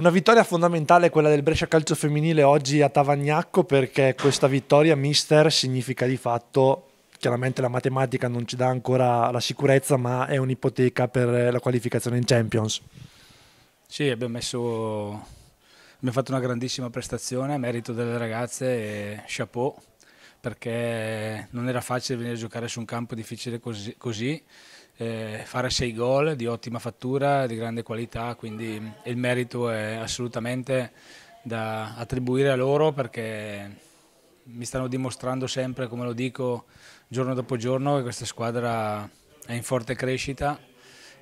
Una vittoria fondamentale quella del Brescia Calcio Femminile oggi a Tavagnacco perché questa vittoria, mister, significa di fatto chiaramente la matematica non ci dà ancora la sicurezza, ma è un'ipoteca per la qualificazione in Champions. Sì, abbiamo, messo, abbiamo fatto una grandissima prestazione, merito delle ragazze, e chapeau perché non era facile venire a giocare su un campo difficile così, così eh, fare sei gol di ottima fattura, di grande qualità, quindi il merito è assolutamente da attribuire a loro perché mi stanno dimostrando sempre, come lo dico giorno dopo giorno, che questa squadra è in forte crescita,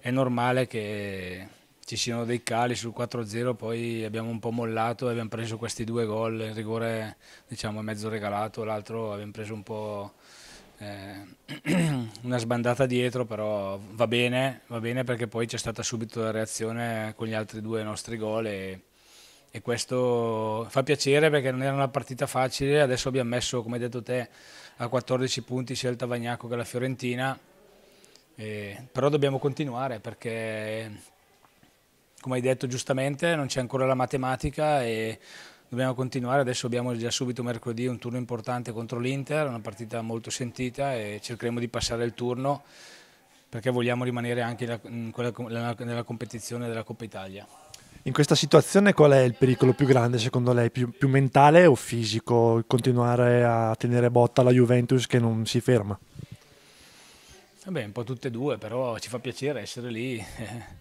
è normale che ci siano dei cali sul 4-0, poi abbiamo un po' mollato e abbiamo preso questi due gol, il rigore diciamo è mezzo regalato, l'altro abbiamo preso un po' eh, una sbandata dietro, però va bene, va bene perché poi c'è stata subito la reazione con gli altri due nostri gol e, e questo fa piacere perché non era una partita facile, adesso abbiamo messo, come hai detto te, a 14 punti sia il Tavagnacco che la Fiorentina, eh, però dobbiamo continuare perché come hai detto giustamente non c'è ancora la matematica e dobbiamo continuare, adesso abbiamo già subito mercoledì un turno importante contro l'Inter, una partita molto sentita e cercheremo di passare il turno perché vogliamo rimanere anche nella, nella competizione della Coppa Italia. In questa situazione qual è il pericolo più grande secondo lei? Più, più mentale o fisico? Continuare a tenere botta la Juventus che non si ferma? Vabbè, un po' tutte e due, però ci fa piacere essere lì.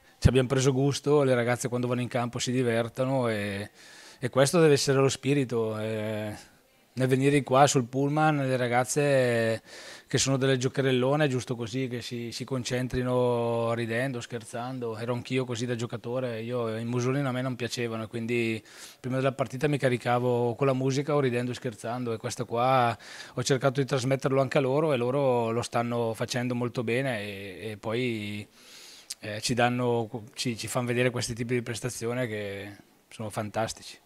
ci abbiamo preso gusto, le ragazze quando vanno in campo si divertono e, e questo deve essere lo spirito. E eh, nel venire qua sul pullman le ragazze che sono delle giocherellone, giusto così, che si, si concentrino ridendo, scherzando. Ero anch'io così da giocatore, io eh, i musolini a me non piacevano, quindi prima della partita mi caricavo con la musica o ridendo e scherzando e questo qua ho cercato di trasmetterlo anche a loro e loro lo stanno facendo molto bene e, e poi eh, ci, danno, ci, ci fanno vedere questi tipi di prestazione che sono fantastici.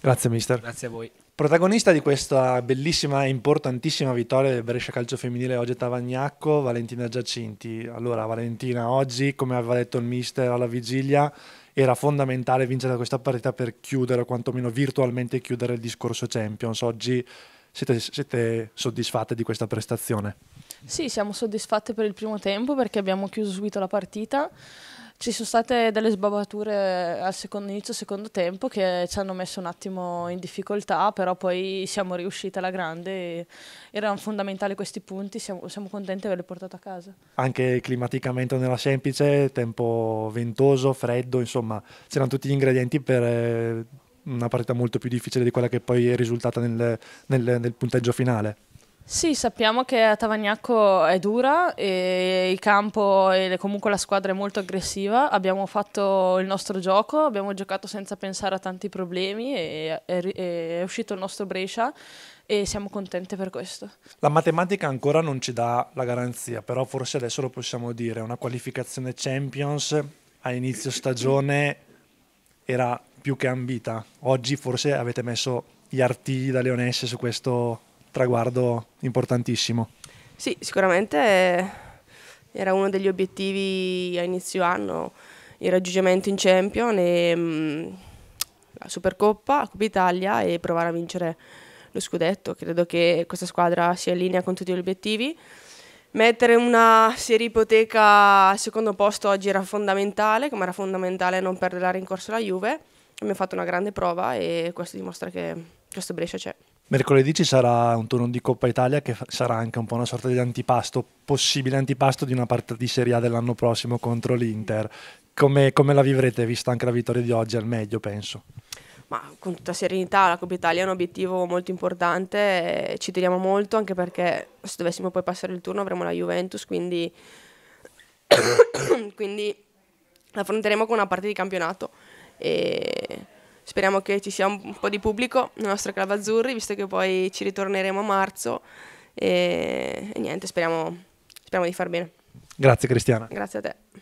Grazie mister. Grazie a voi. Protagonista di questa bellissima e importantissima vittoria del Brescia Calcio Femminile oggi a Tavagnacco, Valentina Giacinti. Allora Valentina, oggi come aveva detto il mister alla vigilia, era fondamentale vincere questa partita per chiudere, o quantomeno virtualmente chiudere il discorso Champions. Oggi siete, siete soddisfatte di questa prestazione? Sì, siamo soddisfatte per il primo tempo perché abbiamo chiuso subito la partita. Ci sono state delle sbavature al secondo inizio, secondo tempo, che ci hanno messo un attimo in difficoltà, però poi siamo riuscite alla grande. erano fondamentali questi punti, siamo, siamo contenti di averli portati a casa. Anche climaticamente non era semplice, tempo ventoso, freddo, insomma, c'erano tutti gli ingredienti per eh, una partita molto più difficile di quella che poi è risultata nel, nel, nel punteggio finale. Sì, sappiamo che a Tavagnacco è dura, e il campo e comunque la squadra è molto aggressiva, abbiamo fatto il nostro gioco, abbiamo giocato senza pensare a tanti problemi e è uscito il nostro Brescia e siamo contenti per questo. La matematica ancora non ci dà la garanzia, però forse adesso lo possiamo dire, una qualificazione Champions a inizio stagione era più che ambita, oggi forse avete messo gli artigli da leonesse su questo traguardo importantissimo. Sì, sicuramente eh, era uno degli obiettivi a inizio anno, il raggiungimento in Champion e mm, la Supercoppa, la Coppa Italia e provare a vincere lo scudetto. Credo che questa squadra sia in linea con tutti gli obiettivi. Mettere una serie ipoteca al secondo posto oggi era fondamentale, come era fondamentale non perdere la rincorsa alla Juve. Abbiamo fatto una grande prova e questo dimostra che questo Brescia c'è. Mercoledì ci sarà un turno di Coppa Italia che sarà anche un po' una sorta di antipasto, possibile antipasto di una partita di Serie A dell'anno prossimo contro l'Inter. Come, come la vivrete, vista anche la vittoria di oggi, al meglio penso? Ma con tutta serenità la Coppa Italia è un obiettivo molto importante, eh, ci teniamo molto anche perché se dovessimo poi passare il turno avremo la Juventus, quindi, quindi la affronteremo con una parte di campionato e speriamo che ci sia un po' di pubblico nel nostro club azzurri, visto che poi ci ritorneremo a marzo e, e niente, speriamo, speriamo di far bene. Grazie Cristiana. Grazie a te.